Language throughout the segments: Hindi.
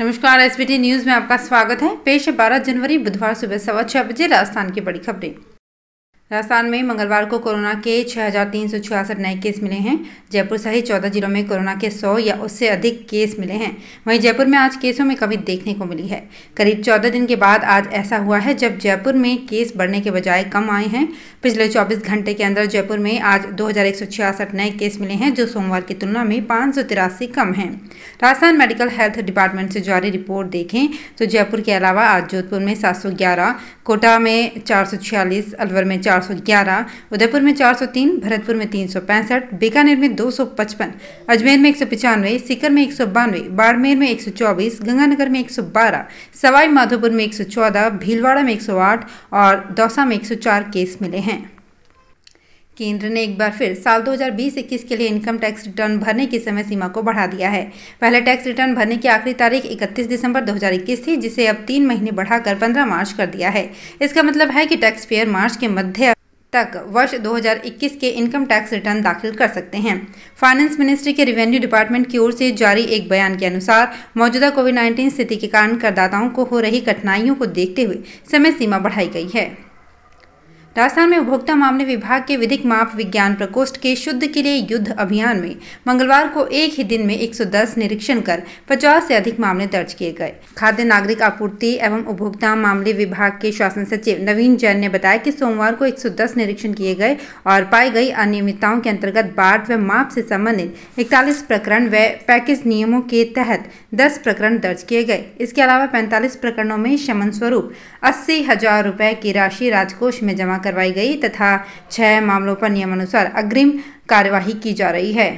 नमस्कार एसबीटी न्यूज़ में आपका स्वागत है पेश है बारह जनवरी बुधवार सुबह सवा छह बजे राजस्थान की बड़ी खबरें राजस्थान में मंगलवार को कोरोना के छः नए केस मिले हैं जयपुर सहित चौदह जिलों में कोरोना के सौ या उससे अधिक केस मिले हैं वहीं जयपुर में आज केसों में कमी देखने को मिली है करीब चौदह दिन के बाद आज ऐसा हुआ है जब जयपुर में केस बढ़ने के बजाय कम आए हैं पिछले चौबीस घंटे के अंदर जयपुर में आज दो नए केस मिले हैं जो सोमवार की तुलना में पाँच कम हैं राजस्थान मेडिकल हेल्थ डिपार्टमेंट से जारी रिपोर्ट देखें तो जयपुर के अलावा आज जोधपुर में सात कोटा में चार अलवर में चार 411, उदयपुर में 403, भरतपुर में तीन बीकानेर में 255, अजमेर में एक सीकर में एक बाड़मेर में 124, गंगानगर में 112, सवाई माधोपुर में 114, भीलवाड़ा में 108 और दौसा में 104 केस मिले हैं केंद्र ने एक बार फिर साल 2020-21 के लिए इनकम टैक्स रिटर्न भरने की समय सीमा को बढ़ा दिया है पहले टैक्स रिटर्न भरने की आखिरी तारीख 31 दिसंबर 2021 थी जिसे अब तीन महीने बढ़ाकर 15 मार्च कर दिया है इसका मतलब है कि टैक्स पेयर मार्च के मध्य तक वर्ष 2021 के इनकम टैक्स रिटर्न दाखिल कर सकते हैं फाइनेंस मिनिस्ट्री के रिवेन्यू डिपार्टमेंट की ओर से जारी एक बयान के अनुसार मौजूदा कोविड 19 स्थिति के कारण करदाताओं को हो रही कठिनाइयों को देखते हुए समय सीमा बढ़ाई गई है राजस्थान में उपभोक्ता मामले विभाग के विधिक माप विज्ञान प्रकोष्ठ के शुद्ध के लिए युद्ध अभियान में मंगलवार को एक ही दिन में 110 निरीक्षण कर 50 से अधिक मामले दर्ज किए गए खाद्य नागरिक आपूर्ति एवं उपभोक्ता मामले विभाग के शासन सचिव नवीन जैन ने बताया कि सोमवार को 110 निरीक्षण किए गए और पाई गई अनियमितताओं के अंतर्गत बाट व माप से संबंधित इकतालीस प्रकरण व पैकेज नियमों के तहत दस प्रकरण दर्ज किए गए इसके अलावा पैंतालीस प्रकरणों में शमन स्वरूप अस्सी हजार रुपए की राशि राजकोष में जमा करवाई गई तथा छह मामलों पर नियमानुसार अग्रिम कार्यवाही की जा रही है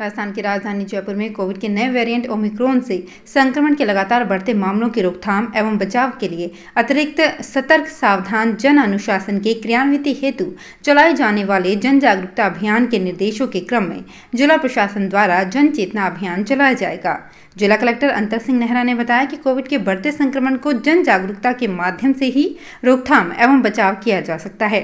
राजस्थान की राजधानी जयपुर में कोविड के नए वेरिएंट ओमिक्रॉन से संक्रमण के लगातार बढ़ते मामलों की रोकथाम एवं बचाव के लिए अतिरिक्त सतर्क सावधान जन अनुशासन के क्रियान्वित हेतु चलाए जाने वाले जन जागरूकता अभियान के निर्देशों के क्रम में जिला प्रशासन द्वारा जन चेतना अभियान चलाया जाएगा जिला कलेक्टर अंतर सिंह नेहरा ने बताया कि कोविड के बढ़ते संक्रमण को जन जागरूकता के माध्यम से ही रोकथाम एवं बचाव किया जा सकता है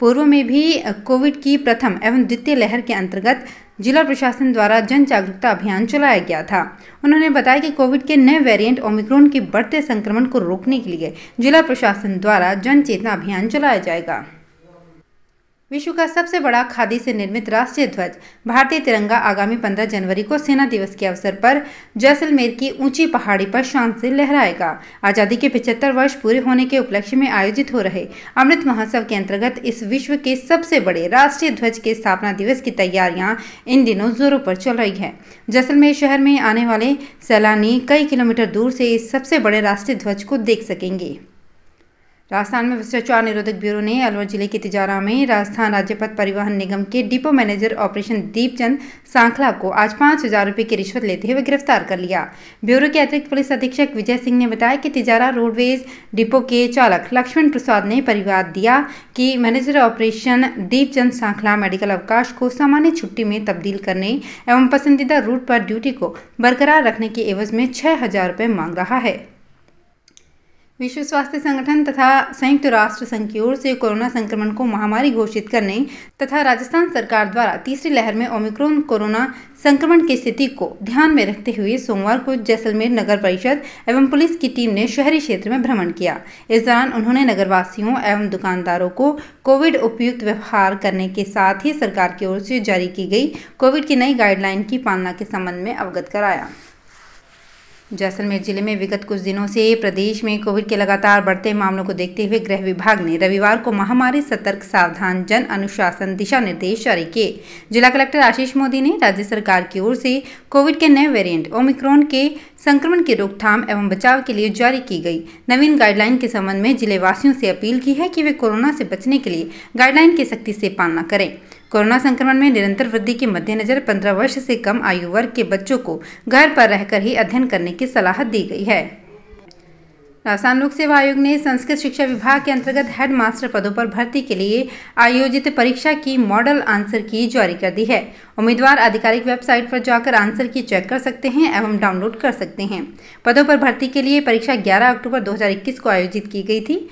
पूर्व में भी कोविड की प्रथम एवं द्वितीय लहर के अंतर्गत जिला प्रशासन द्वारा जन जागरूकता अभियान चलाया गया था उन्होंने बताया कि कोविड के नए वेरिएंट ओमिक्रोन के बढ़ते संक्रमण को रोकने के लिए जिला प्रशासन द्वारा जन चेतना अभियान चलाया जाएगा विश्व का सबसे बड़ा खादी से निर्मित राष्ट्रीय ध्वज भारतीय तिरंगा आगामी 15 जनवरी को सेना दिवस के अवसर पर जैसलमेर की ऊंची पहाड़ी पर शान से लहराएगा आज़ादी के 75 वर्ष पूरे होने के उपलक्ष्य में आयोजित हो रहे अमृत महोत्सव के अंतर्गत इस विश्व के सबसे बड़े राष्ट्रीय ध्वज के स्थापना दिवस की तैयारियां इन दिनों जोरों पर चल रही है जैसलमेर शहर में आने वाले सैलानी कई किलोमीटर दूर से इस सबसे बड़े राष्ट्रीय ध्वज को देख सकेंगे राजस्थान में भ्रष्टाचार निरोधक ब्यूरो ने अलवर जिले के तिजारा में राजस्थान राज्य पथ परिवहन निगम के depot manager operation Deepchand Sankhla को आज पाँच हजार रुपये की रिश्वत लेते हुए गिरफ्तार कर लिया ब्यूरो के अतिरिक्त पुलिस अधीक्षक विजय सिंह ने बताया कि तिजारा रोडवेज डिपो के चालक लक्ष्मण प्रसाद ने परिवाद दिया कि manager operation Deepchand Sankhla medical अवकाश को सामान्य छुट्टी में तब्दील करने एवं पसंदीदा रूट पर ड्यूटी को बरकरार रखने के एवज में छः हजार रुपये मांग रहा है विश्व स्वास्थ्य संगठन तथा संयुक्त राष्ट्र संघ की ओर से कोरोना संक्रमण को महामारी घोषित करने तथा राजस्थान सरकार द्वारा तीसरी लहर में ओमिक्रोन कोरोना संक्रमण की स्थिति को ध्यान में रखते हुए सोमवार को जैसलमेर नगर परिषद एवं पुलिस की टीम ने शहरी क्षेत्र में भ्रमण किया इस दौरान उन्होंने नगरवासियों एवं दुकानदारों को कोविड उपयुक्त व्यवहार करने के साथ ही सरकार की ओर से जारी की गई कोविड की नई गाइडलाइन की पालना के संबंध में अवगत कराया जैसलमेर जिले में विगत कुछ दिनों से प्रदेश में कोविड के लगातार बढ़ते मामलों को देखते हुए गृह विभाग ने रविवार को महामारी सतर्क सावधान जन अनुशासन दिशा निर्देश जारी किए जिला कलेक्टर आशीष मोदी ने राज्य सरकार की ओर से कोविड के नए वेरिएंट ओमिक्रॉन के संक्रमण की रोकथाम एवं बचाव के लिए जारी की गई नवीन गाइडलाइन के संबंध में जिलेवासियों से अपील की है कि वे कोरोना से बचने के लिए गाइडलाइन की सख्ती से पालना करें कोरोना संक्रमण में निरंतर वृद्धि के मद्देनजर 15 वर्ष से कम आयु वर्ग के बच्चों को घर पर रहकर ही अध्ययन करने की सलाह दी गई है राजस्थान लोक सेवा आयोग ने संस्कृत शिक्षा विभाग के अंतर्गत हेड मास्टर पदों पर भर्ती के लिए आयोजित परीक्षा की मॉडल आंसर की जारी कर दी है उम्मीदवार आधिकारिक वेबसाइट पर जाकर आंसर की चेक कर सकते हैं एवं डाउनलोड कर सकते हैं पदों पर भर्ती के लिए परीक्षा 11 अक्टूबर 2021 को आयोजित की गई थी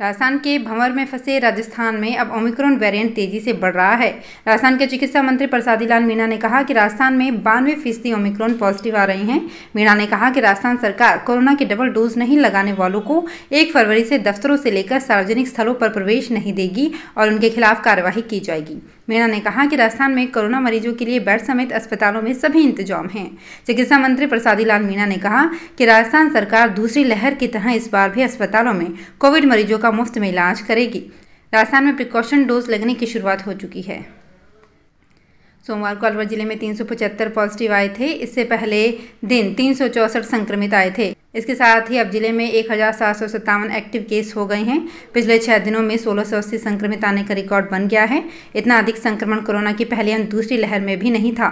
राजस्थान के भंवर में फंसे राजस्थान में अब ओमिक्रॉन वेरिएंट तेजी से बढ़ रहा है राजस्थान के चिकित्सा मंत्री प्रसादी लाल मीणा ने कहा कि राजस्थान में बानवे फीसदी ओमिक्रॉन पॉजिटिव आ रहे हैं मीणा ने कहा कि राजस्थान सरकार कोरोना के डबल डोज नहीं लगाने वालों को एक फरवरी से दफ्तरों से लेकर सार्वजनिक स्थलों पर प्रवेश नहीं देगी और उनके खिलाफ कार्रवाई की जाएगी मीणा ने कहा कि राजस्थान में कोरोना मरीजों के लिए बेड समेत अस्पतालों में सभी इंतजाम हैं चिकित्सा मंत्री प्रसादी लाल मीणा ने कहा कि राजस्थान सरकार दूसरी लहर की तरह इस बार भी अस्पतालों में कोविड मरीजों का मुफ्त में इलाज करेगी राजस्थान में प्रिकॉशन डोज लगने की शुरुआत हो चुकी है सोमवार को अलवर जिले में तीन पॉजिटिव आए थे इससे पहले दिन तीन संक्रमित आए थे इसके साथ ही अब जिले में एक हज़ार सात सौ सत्तावन एक्टिव केस हो गए हैं पिछले छह दिनों में सोलह सौ अस्सी संक्रमित आने का रिकॉर्ड बन गया है इतना अधिक संक्रमण कोरोना की पहली एवं दूसरी लहर में भी नहीं था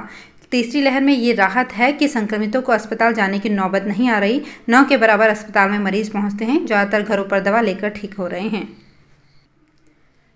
तीसरी लहर में ये राहत है कि संक्रमितों को अस्पताल जाने की नौबत नहीं आ रही नौ के बराबर अस्पताल में मरीज पहुंचते हैं ज़्यादातर घरों पर दवा लेकर ठीक हो रहे हैं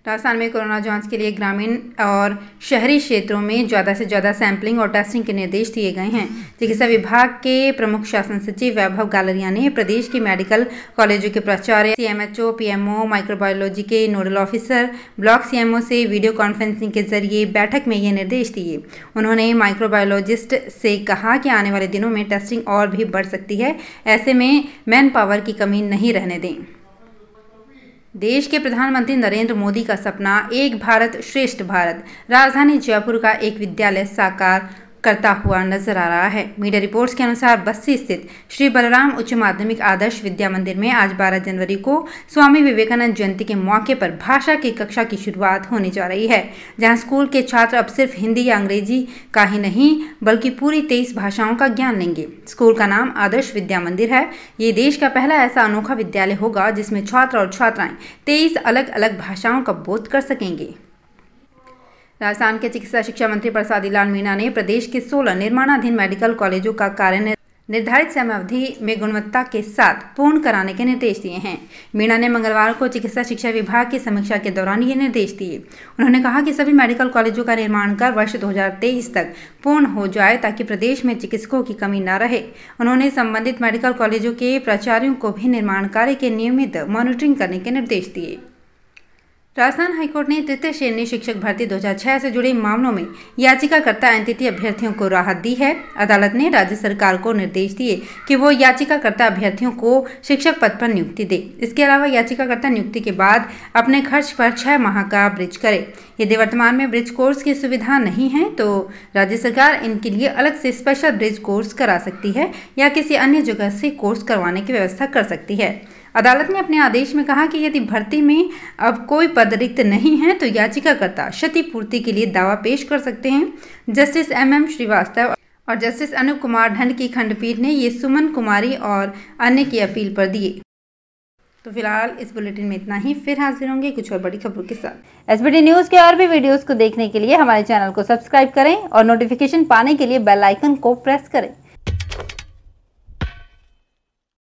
राजस्थान में कोरोना जांच के लिए ग्रामीण और शहरी क्षेत्रों में ज़्यादा से ज़्यादा सैंपलिंग और टेस्टिंग के निर्देश दिए गए हैं चिकित्सा विभाग के प्रमुख शासन सचिव वैभव गालरिया ने प्रदेश के मेडिकल कॉलेजों के प्राचार्य C M H O P M O microbiology के nodal officer block C M O से वीडियो कॉन्फ्रेंसिंग के जरिए बैठक में ये निर्देश दिए उन्होंने माइक्रोबायोलॉजिस्ट से कहा कि आने वाले दिनों में टेस्टिंग और भी बढ़ सकती है ऐसे में मैन पावर की कमी नहीं रहने दें देश के प्रधानमंत्री नरेंद्र मोदी का सपना एक भारत श्रेष्ठ भारत राजधानी जयपुर का एक विद्यालय साकार करता हुआ नजर आ रहा है मीडिया रिपोर्ट्स के अनुसार बस्सी स्थित श्री बलराम उच्च माध्यमिक आदर्श विद्या मंदिर में आज 12 जनवरी को स्वामी विवेकानंद जयंती के मौके पर भाषा की कक्षा की शुरुआत होने जा रही है जहां स्कूल के छात्र अब सिर्फ हिंदी या अंग्रेजी का ही नहीं बल्कि पूरी तेईस भाषाओं का ज्ञान लेंगे स्कूल का नाम आदर्श विद्या मंदिर है ये देश का पहला ऐसा अनोखा विद्यालय होगा जिसमें छात्र और छात्राएं तेईस अलग अलग भाषाओं का बोध कर सकेंगे राजस्थान के चिकित्सा शिक्षा मंत्री प्रसादी लाल मीणा ने प्रदेश के सोलह निर्माणाधीन मेडिकल कॉलेजों का कार्य निर्धारित अवधि में गुणवत्ता के साथ पूर्ण कराने के निर्देश दिए हैं मीणा ने मंगलवार को चिकित्सा शिक्षा विभाग की समीक्षा के दौरान ये निर्देश दिए उन्होंने कहा कि सभी मेडिकल कॉलेजों का निर्माण कर वर्ष 2023 तक पूर्ण हो जाए ताकि प्रदेश में चिकित्सकों की कमी न रहे उन्होंने संबंधित मेडिकल कॉलेजों के प्राचार्यों को भी निर्माण कार्य के नियमित मॉनिटरिंग करने के निर्देश दिए राजस्थान हाईकोर्ट ने तृतीय श्रेणी शिक्षक भर्ती 2006 से जुड़े मामलों में याचिकाकर्ता एनटीटी अभ्यर्थियों को राहत दी है अदालत ने राज्य सरकार को निर्देश दिए कि वो याचिकाकर्ता अभ्यर्थियों को शिक्षक पद पर नियुक्ति दे इसके अलावा याचिकाकर्ता नियुक्ति के बाद अपने खर्च पर छह माह का ब्रिज करे यदि वर्तमान में ब्रिज कोर्स की सुविधा नहीं है तो राज्य सरकार इनके लिए अलग से स्पेशल ब्रिज कोर्स करा सकती है या किसी अन्य जगह से कोर्स करवाने की व्यवस्था कर सकती है अदालत ने अपने आदेश में कहा कि यदि भर्ती में अब कोई पद रिक्त नहीं है तो याचिकाकर्ता क्षतिपूर्ति के लिए दावा पेश कर सकते हैं जस्टिस एम एम श्रीवास्तव और जस्टिस अनुप कुमार ढंड की खंडपीठ ने ये सुमन कुमारी और अन्य की अपील पर दिए तो फिलहाल इस बुलेटिन में इतना ही फिर हाजिर होंगे कुछ और बड़ी खबरों के साथ एस न्यूज के और भी वीडियोस को देखने के लिए हमारे चैनल को सब्सक्राइब करें और नोटिफिकेशन पाने के लिए बेल आइकन को प्रेस करें